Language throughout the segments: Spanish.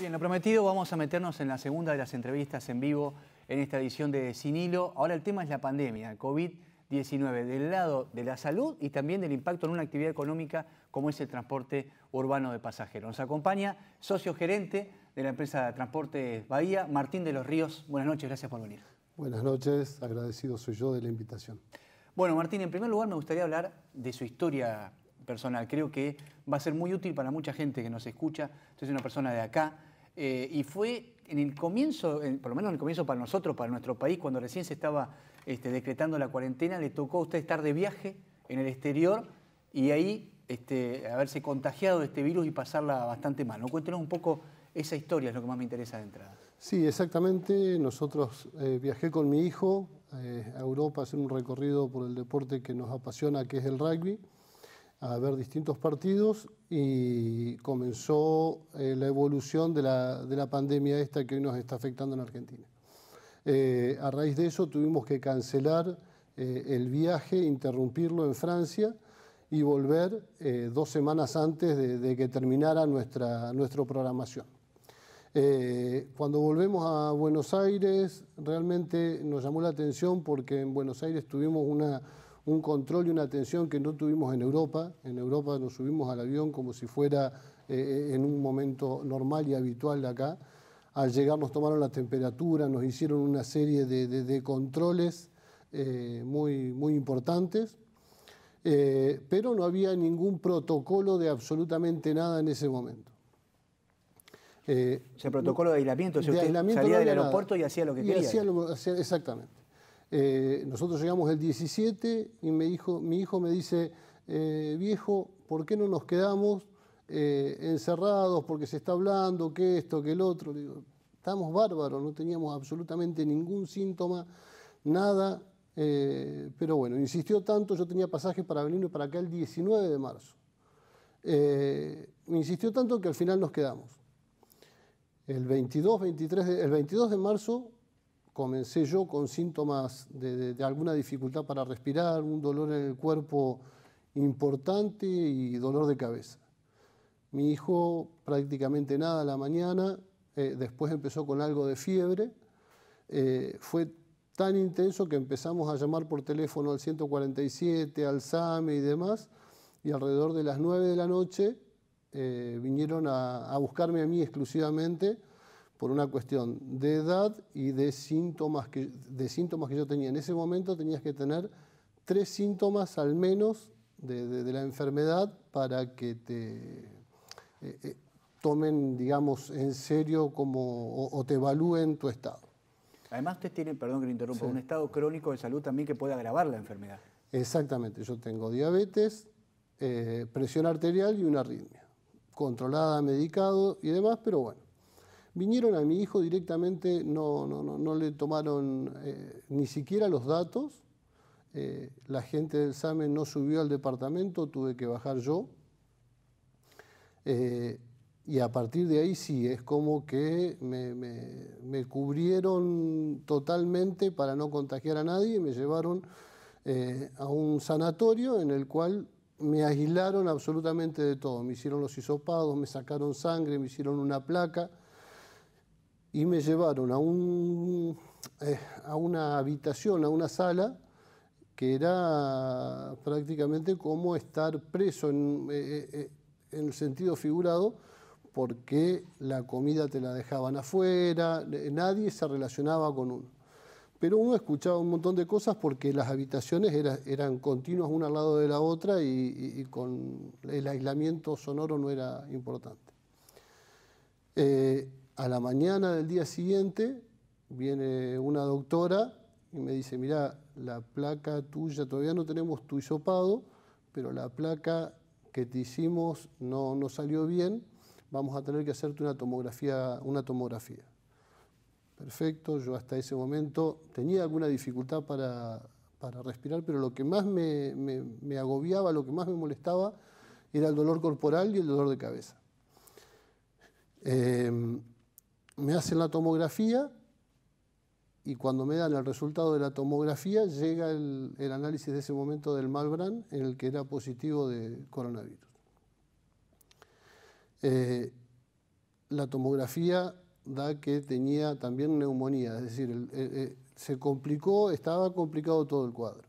Bien, lo prometido, vamos a meternos en la segunda de las entrevistas en vivo en esta edición de Sin Ahora el tema es la pandemia, COVID-19, del lado de la salud y también del impacto en una actividad económica como es el transporte urbano de pasajeros. Nos acompaña socio gerente de la empresa de transporte Bahía, Martín de los Ríos. Buenas noches, gracias por venir. Buenas noches, agradecido soy yo de la invitación. Bueno, Martín, en primer lugar me gustaría hablar de su historia personal. Creo que va a ser muy útil para mucha gente que nos escucha. Usted es una persona de acá, eh, y fue en el comienzo, por lo menos en el comienzo para nosotros, para nuestro país, cuando recién se estaba este, decretando la cuarentena, le tocó a usted estar de viaje en el exterior y ahí este, haberse contagiado de este virus y pasarla bastante mal. ¿no? Cuéntenos un poco esa historia, es lo que más me interesa de entrada. Sí, exactamente. Nosotros eh, viajé con mi hijo eh, a Europa a hacer un recorrido por el deporte que nos apasiona, que es el rugby, a ver distintos partidos y comenzó eh, la evolución de la, pandemia esta que hoy nos está afectando en Argentina. Eh, a raíz de eso tuvimos que cancelar eh, el viaje, interrumpirlo en Francia y volver dos semanas antes de, que terminara nuestra, nuestra programación. cuando volvemos a Buenos Aires, realmente nos llamó la atención porque en Buenos Aires tuvimos una un control y una atención que no tuvimos en Europa. En Europa nos subimos al avión como si fuera eh, eh, en un momento normal y habitual de acá. Al llegar nos tomaron la temperatura, nos hicieron una serie de, controles eh, muy, muy importantes, pero no había ningún protocolo de absolutamente nada en ese momento. ese protocolo de aislamiento, salía del aeropuerto y hacía lo que quería. hacía, exactamente. Eh, nosotros llegamos el 17 y me dijo, mi hijo me dice, eh, viejo, ¿por qué no nos quedamos eh, encerrados? Porque se está hablando, que esto, que el otro. estamos bárbaros, no teníamos absolutamente ningún síntoma, nada. pero bueno, insistió tanto, yo tenía pasaje para venirme para acá el 19 de marzo. me insistió tanto que al final nos quedamos. El 22, 23 el 22 de marzo comencé yo con síntomas de, alguna dificultad para respirar, un dolor en el cuerpo importante y dolor de cabeza. Mi hijo prácticamente nada a la mañana, eh, después empezó con algo de fiebre, eh, fue tan intenso que empezamos a llamar por teléfono al 147, al SAME y demás, y alrededor de las 9 de la noche eh, vinieron a buscarme a mí exclusivamente por una cuestión de edad y de síntomas que, de síntomas que yo tenía. En ese momento tenías que tener tres síntomas al menos de, la enfermedad para que te eh, eh, tomen, digamos, en serio como, o, te evalúen tu estado. Además, te tienen perdón que le interrumpa, un estado crónico de salud también que puede agravar la enfermedad. Exactamente, yo tengo diabetes, eh, presión arterial y una arritmia, controlada, medicado y demás, pero bueno, vinieron a mi hijo directamente, no, no, no, le tomaron eh, ni siquiera los datos, eh, la gente del SAME no subió al departamento, tuve que bajar yo. Eh, y a partir de ahí sí, es como que me, cubrieron totalmente para no contagiar a nadie me llevaron a un sanatorio en el cual me aislaron absolutamente de todo. Me hicieron los hisopados, me sacaron sangre, me hicieron una placa y me llevaron a, un, eh, a una habitación, a una sala, que era prácticamente como estar preso en, eh, eh, el sentido figurado, porque la comida te la dejaban afuera, nadie se relacionaba con uno. Pero uno escuchaba un montón de cosas porque las habitaciones eran continuas una al lado de la otra y, con el aislamiento sonoro no era importante. A la mañana del día siguiente viene una doctora y me dice, mira, la placa tuya, todavía no tenemos tu hisopado, pero la placa que te hicimos no, no salió bien, vamos a tener que hacerte una tomografía, Perfecto, yo hasta ese momento tenía alguna dificultad para, respirar, pero lo que más me, agobiaba, lo que más me molestaba, era el dolor corporal y el dolor de cabeza. Em, me hacen la tomografía y cuando me dan el resultado de la tomografía llega el, análisis de ese momento del Malbran en el que era positivo de coronavirus. Eh, la tomografía da que tenía también neumonía, es decir, se complicó, estaba complicado todo el cuadro.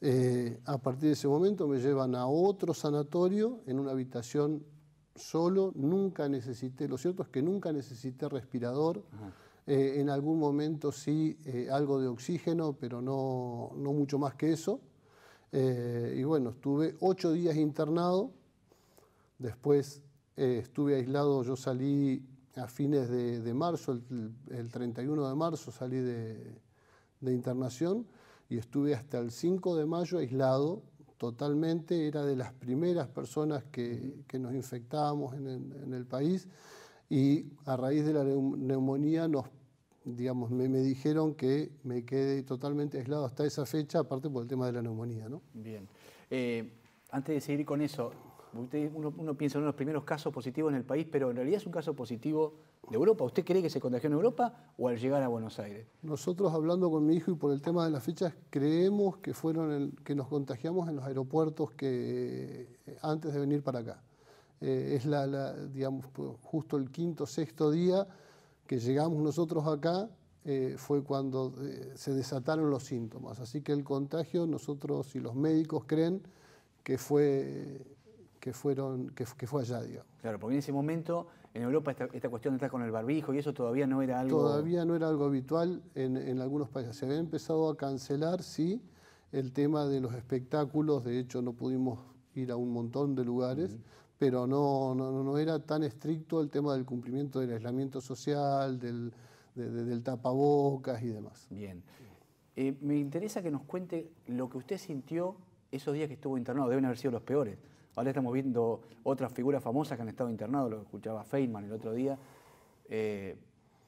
Eh, a partir de ese momento me llevan a otro sanatorio en una habitación solo, nunca necesité, lo cierto es que nunca necesité respirador. Eh, en algún momento sí eh, algo de oxígeno, pero no, no mucho más que eso. Eh, y bueno, estuve ocho días internado. Después estuve aislado, yo salí a fines de, marzo, el, 31 de marzo salí de internación y estuve hasta el 5 de mayo aislado totalmente, era de las primeras personas que, nos infectábamos en, el país y a raíz de la neumonía nos, digamos, me, dijeron que me quedé totalmente aislado hasta esa fecha, aparte por el tema de la neumonía. ¿no? Bien. Eh, antes de seguir con eso, uno, uno, piensa en uno de los primeros casos positivos en el país, pero en realidad es un caso positivo de Europa. ¿Usted cree que se contagió en Europa o al llegar a Buenos Aires? Nosotros hablando con mi hijo y por el tema de las fechas, creemos que fueron el, que nos contagiamos en los aeropuertos que eh, antes de venir para acá. Eh, es la, digamos, pues, justo el quinto, sexto día que llegamos nosotros acá, eh, fue cuando se desataron los síntomas. Así que el contagio, nosotros y los médicos creen que fue que, fueron, que, fue allá, digamos. Claro, porque en ese momento en Europa esta, cuestión de estar con el barbijo y eso todavía no era algo... Todavía no era algo habitual en, algunos países. Se había empezado a cancelar, sí, el tema de los espectáculos, de hecho no pudimos ir a un montón de lugares, pero no, no, era tan estricto el tema del cumplimiento del aislamiento social, del, tapabocas y demás. Bien. Eh, me interesa que nos cuente lo que usted sintió esos días que estuvo internado, deben haber sido los peores. Ahora estamos viendo otras figuras famosas que han estado internados, lo escuchaba Feynman el otro día. Eh,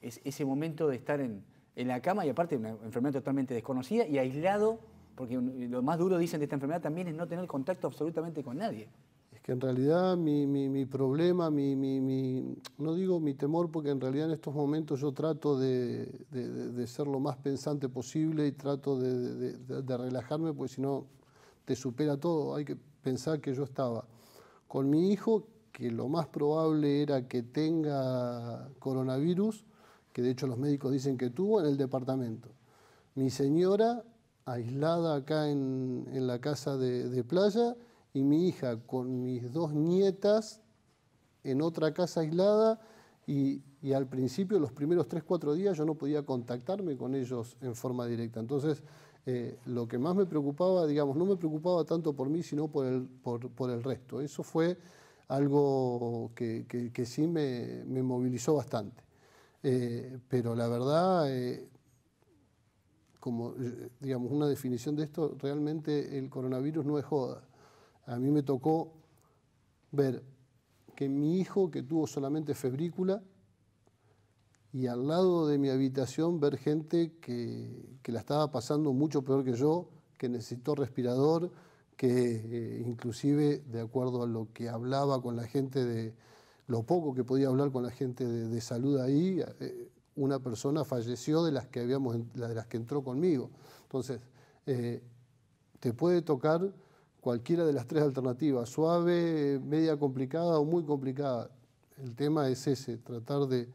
es ese momento de estar en, la cama y aparte una enfermedad totalmente desconocida y aislado, porque lo más duro dicen de esta enfermedad también es no tener contacto absolutamente con nadie. Es que en realidad mi, problema, mi, no digo mi temor, porque en realidad en estos momentos yo trato de, ser lo más pensante posible y trato de, de relajarme, porque si no te supera todo, hay que pensar que yo estaba con mi hijo, que lo más probable era que tenga coronavirus, que de hecho los médicos dicen que tuvo, en el departamento. Mi señora aislada acá en, la casa de, playa y mi hija con mis dos nietas en otra casa aislada y, al principio, los primeros tres, cuatro días, yo no podía contactarme con ellos en forma directa. Entonces, eh, lo que más me preocupaba, digamos, no me preocupaba tanto por mí, sino por el, por, el resto. Eso fue algo que, sí me, movilizó bastante. Eh, pero la verdad, eh, como digamos, una definición de esto, realmente el coronavirus no es joda. A mí me tocó ver que mi hijo, que tuvo solamente febrícula, y al lado de mi habitación ver gente que, la estaba pasando mucho peor que yo, que necesitó respirador, que eh, inclusive de acuerdo a lo que hablaba con la gente de lo poco que podía hablar con la gente de, salud ahí, eh, una persona falleció de las que habíamos, de las que entró conmigo. Entonces, eh, te puede tocar cualquiera de las tres alternativas, suave, media complicada o muy complicada. El tema es ese, tratar de,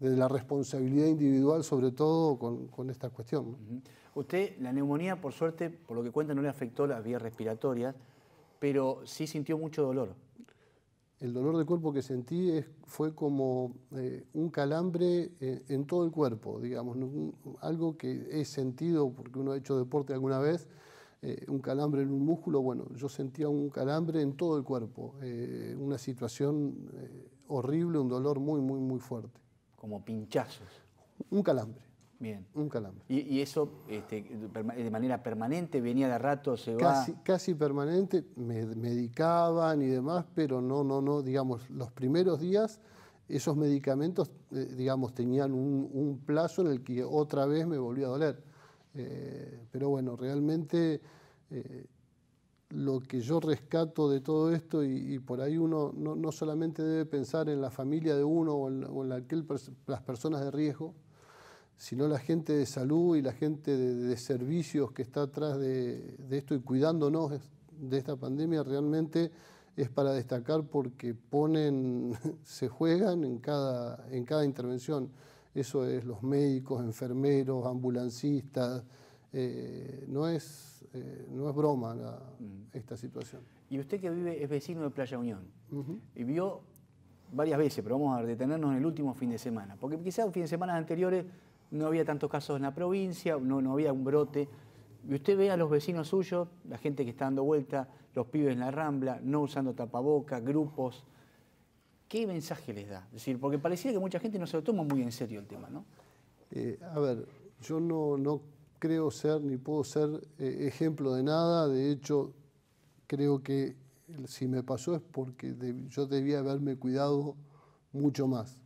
de la responsabilidad individual, sobre todo con, esta cuestión. Usted, la neumonía, por suerte, por lo que cuenta, no le afectó las vías respiratorias, pero sí sintió mucho dolor. El dolor de cuerpo que sentí es, fue como eh, un calambre eh, en, todo el cuerpo, digamos, algo que he sentido, porque uno ha hecho deporte alguna vez, eh, un calambre en un músculo, bueno, yo sentía un calambre en todo el cuerpo, una situación horrible, un dolor muy, muy, muy fuerte. Como pinchazos. Un calambre. Bien. Un calambre. ¿Y, eso este, de manera permanente venía de rato, se casi, va? Casi permanente, me medicaban y demás, pero no, no, no, digamos, los primeros días esos medicamentos, eh, digamos, tenían un, plazo en el que otra vez me volvía a doler. Eh, pero bueno, realmente eh, lo que yo rescato de todo esto, y, por ahí uno no, no, solamente debe pensar en la familia de uno o en, las personas de riesgo, sino la gente de salud y la gente de, servicios que está atrás de, esto y cuidándonos de esta pandemia, realmente es para destacar porque ponen, se juegan en cada, en cada intervención. Eso es los médicos, enfermeros, ambulancistas, eh, no es eh, no es broma esta situación. Y usted que vive, es vecino de Playa Unión, y vio varias veces, pero vamos a detenernos en el último fin de semana, porque quizás en fin de semana anteriores no había tantos casos en la provincia, no, no había un brote, y usted ve a los vecinos suyos, la gente que está dando vuelta, los pibes en la rambla, no usando tapaboca, grupos, ¿qué mensaje les da? decir, porque parecía que mucha gente no se lo toma muy en serio el tema, ¿no? Eh, a ver, yo no creo ser ni puedo ser eh, ejemplo de nada, de hecho creo que si me pasó es porque yo debía haberme cuidado mucho más.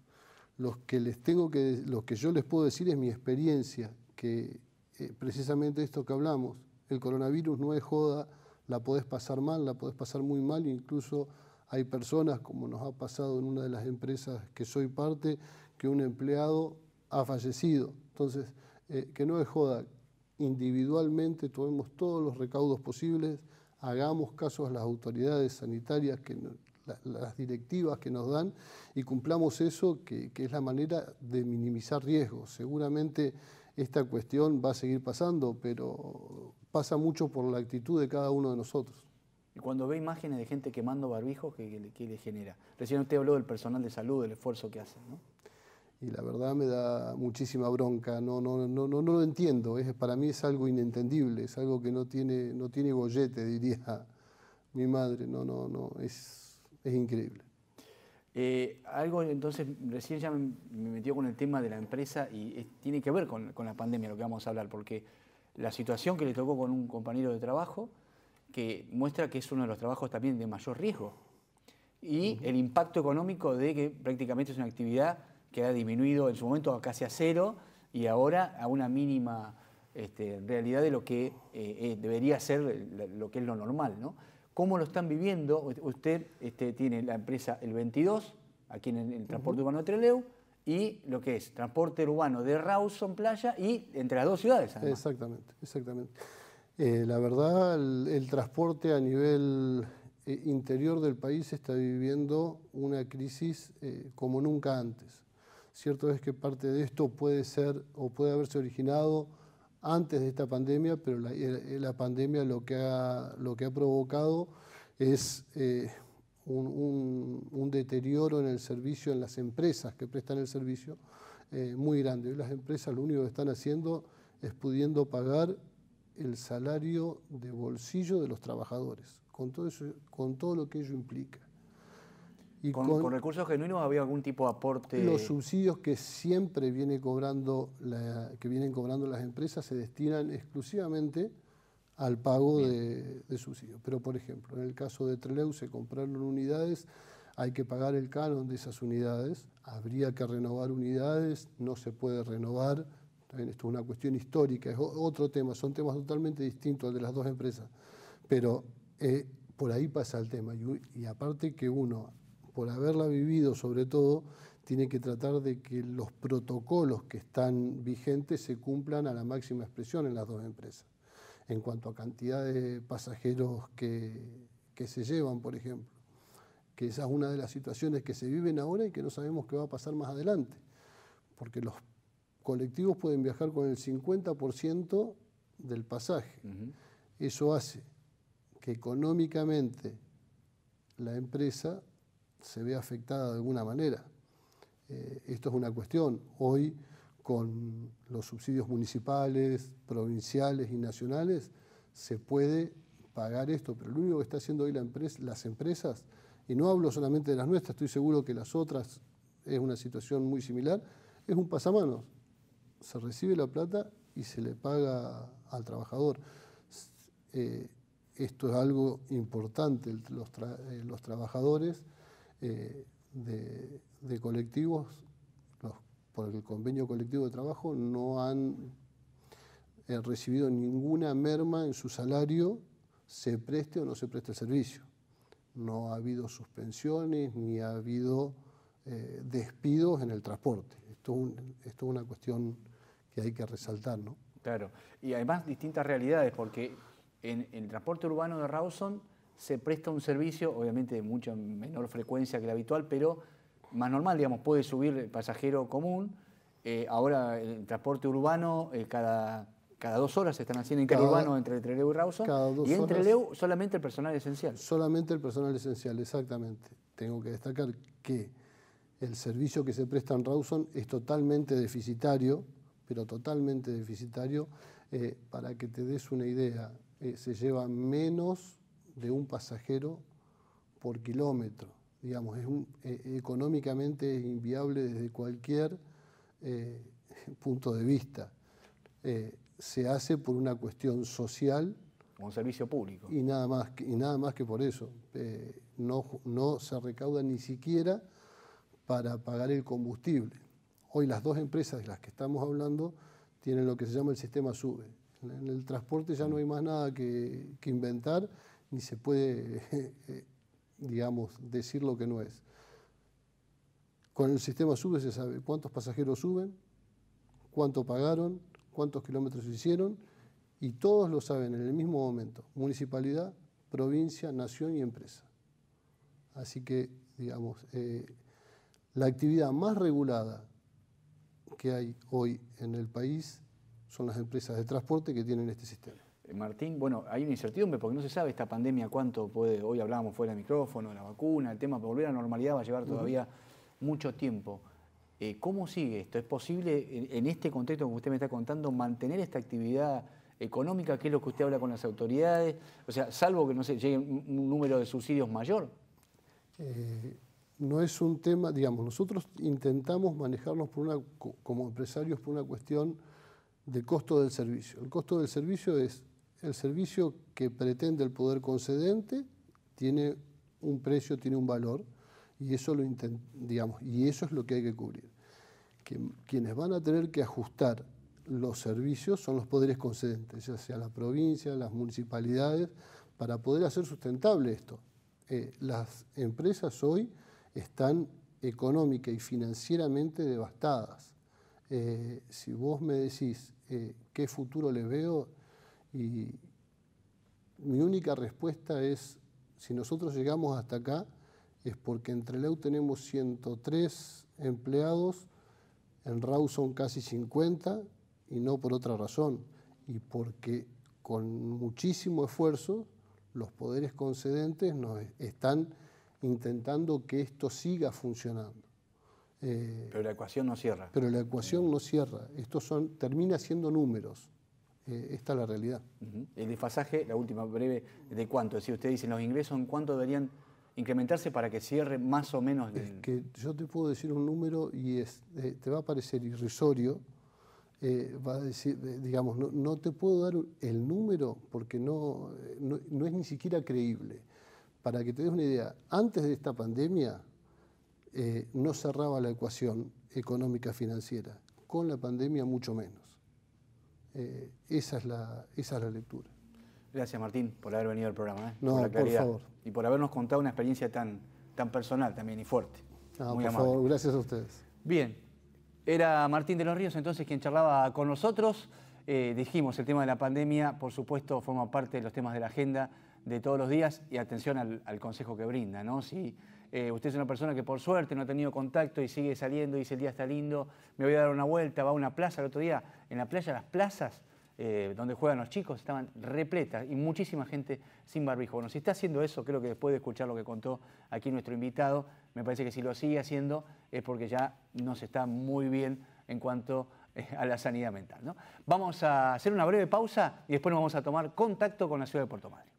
Los que les tengo que, los que yo les puedo decir es mi experiencia, que eh, precisamente esto que hablamos, el coronavirus no es joda, la podés pasar mal, la podés pasar muy mal, incluso hay personas, como nos ha pasado en una de las empresas que soy parte, que un empleado ha fallecido. Entonces, eh, que no es joda, individualmente, tomemos todos los recaudos posibles, hagamos caso a las autoridades sanitarias, que, las directivas que nos dan y cumplamos eso, que, es la manera de minimizar riesgos. Seguramente esta cuestión va a seguir pasando, pero pasa mucho por la actitud de cada uno de nosotros. Y cuando ve imágenes de gente quemando barbijos, ¿qué, qué le genera? Recién usted habló del personal de salud, del esfuerzo que hacen ¿no? y la verdad me da muchísima bronca, no, no, no, no, no lo entiendo, es, para mí es algo inentendible, es algo que no tiene, no tiene gollete, diría mi madre, no, no, no, es, increíble. Eh, algo entonces, recién ya me metió con el tema de la empresa y tiene que ver con, la pandemia lo que vamos a hablar, porque la situación que le tocó con un compañero de trabajo, que muestra que es uno de los trabajos también de mayor riesgo, y el impacto económico de que prácticamente es una actividad que ha disminuido en su momento a casi a cero y ahora a una mínima este, realidad de lo que eh, eh, debería ser lo que es lo normal. ¿no? ¿Cómo lo están viviendo? Usted este, tiene la empresa El 22, aquí en el, transporte urbano de Treleu, y lo que es transporte urbano de Rawson Playa y entre las dos ciudades. Exactamente, exactamente. Eh, la verdad, el, transporte a nivel interior del país está viviendo una crisis como nunca antes. Cierto es que parte de esto puede ser o puede haberse originado antes de esta pandemia, pero la, eh, eh, pandemia lo que ha, lo que ha provocado es eh, un, deterioro en el servicio, en las empresas que prestan el servicio, muy grande. las empresas lo único que están haciendo es pudiendo pagar el salario de bolsillo de los trabajadores, con todo, eso, con todo lo que ello implica con, recursos genuinos había algún tipo de aporte? Los subsidios que siempre viene cobrando que vienen cobrando las empresas se destinan exclusivamente al pago de, subsidios. Pero, por ejemplo, en el caso de Treleu se compraron unidades, hay que pagar el canon de esas unidades, habría que renovar unidades, no se puede renovar. esto es una cuestión histórica, es otro tema, son temas totalmente distintos de las dos empresas. Pero eh, por ahí pasa el tema. y aparte que uno por haberla vivido sobre todo, tiene que tratar de que los protocolos que están vigentes se cumplan a la máxima expresión en las dos empresas. En cuanto a cantidad de pasajeros que, se llevan, por ejemplo, que esa es una de las situaciones que se viven ahora y que no sabemos qué va a pasar más adelante, porque los colectivos pueden viajar con el 50% del pasaje. Eso hace que económicamente la empresa se ve afectada de alguna manera. Eh, esto es una cuestión. Hoy, con los subsidios municipales, provinciales y nacionales, se puede pagar esto, pero lo único que está haciendo hoy las empresas, y no hablo solamente de las nuestras, estoy seguro que las otras es una situación muy similar, es un pasamanos. Se recibe la plata y se le paga al trabajador. Eh, esto es algo importante, eh, los trabajadores eh, de, colectivos, los, por el convenio colectivo de trabajo, no han eh, recibido ninguna merma en su salario, se preste o no se preste el servicio. No ha habido suspensiones ni ha habido eh, despidos en el transporte. Esto, es una cuestión que hay que resaltar, ¿no? Claro, y además distintas realidades, porque en el transporte urbano de Rawson se presta un servicio, obviamente de mucha menor frecuencia que el habitual, pero más normal, digamos, puede subir el pasajero común. Eh, ahora el transporte urbano, eh, cada, cada dos horas se están haciendo en urbano entre Trelew y Rawson. Cada y en Leu solamente el personal esencial. Solamente el personal esencial, exactamente. Tengo que destacar que el servicio que se presta en Rawson es totalmente deficitario, pero totalmente deficitario. Eh, para que te des una idea, se lleva menos de un pasajero por kilómetro. Digamos, es e, económicamente es inviable desde cualquier eh, punto de vista. Eh, se hace por una cuestión social. Un servicio público. Y nada más que, y nada más que por eso. Eh, no, no se recauda ni siquiera para pagar el combustible. Hoy las dos empresas de las que estamos hablando tienen lo que se llama el sistema SUBE. En el transporte ya no hay más nada que, que inventar ni se puede, digamos, decir lo que no es. Con el sistema SUBE se sabe cuántos pasajeros suben, cuánto pagaron, cuántos kilómetros hicieron, y todos lo saben en el mismo momento, municipalidad, provincia, nación y empresa. Así que, digamos, eh, la actividad más regulada que hay hoy en el país son las empresas de transporte que tienen este sistema. Eh, Martín, bueno, hay una incertidumbre porque no se sabe esta pandemia cuánto puede, hoy hablábamos fuera del micrófono, la vacuna, el tema, de volver a la normalidad va a llevar todavía mucho tiempo. Eh, ¿Cómo sigue esto? ¿Es posible en, este contexto que usted me está contando mantener esta actividad económica? que es lo que usted habla con las autoridades? O sea, salvo que no sé, llegue un, número de subsidios mayor. Eh, no es un tema, digamos, nosotros intentamos manejarnos por una, como empresarios por una cuestión de costo del servicio. El costo del servicio es el servicio que pretende el poder concedente tiene un precio, tiene un valor, y eso, lo digamos, y eso es lo que hay que cubrir. quienes van a tener que ajustar los servicios son los poderes concedentes, ya sea la provincia, las municipalidades, para poder hacer sustentable esto. Eh, las empresas hoy están económica y financieramente devastadas. Eh, si vos me decís eh, qué futuro le veo, y mi única respuesta es, si nosotros llegamos hasta acá, es porque en Treleu tenemos 103 empleados, en RAU son casi 50 y no por otra razón, y porque con muchísimo esfuerzo los poderes concedentes nos están intentando que esto siga funcionando. Eh, pero la ecuación no cierra. Pero la ecuación no cierra. Esto son, termina siendo números. Eh, esta es la realidad. El desfasaje, la última breve, ¿de cuánto? Si usted dice, los ingresos en cuánto deberían incrementarse para que cierre más o menos. que yo te puedo decir un número y eh, te va a parecer irrisorio. Eh, va a decir, digamos, no, te puedo dar el número porque no, no, es ni siquiera creíble. Para que te des una idea, antes de esta pandemia no cerraba la ecuación económica financiera, con la pandemia mucho menos. Eh, esa, es la, esa la lectura. Gracias Martín por haber venido al programa, ¿eh? no, por, y por habernos contado una experiencia tan, tan personal también y fuerte. gracias a ustedes. Bien, era Martín de los Ríos entonces quien charlaba con nosotros. Eh, dijimos, el tema de la pandemia, por supuesto, forma parte de los temas de la agenda de todos los días y atención al, consejo que brinda, ¿no? Si eh, usted es una persona que por suerte no ha tenido contacto y sigue saliendo, y dice el día está lindo, me voy a dar una vuelta, va a una plaza el otro día, en la playa las plazas eh, donde juegan los chicos estaban repletas y muchísima gente sin barbijo. Bueno, si está haciendo eso, creo que después de escuchar lo que contó aquí nuestro invitado, me parece que si lo sigue haciendo es porque ya nos está muy bien en cuanto eh, a la sanidad mental. Vamos a hacer una breve pausa y después nos vamos a tomar contacto con la ciudad de Puerto Madre.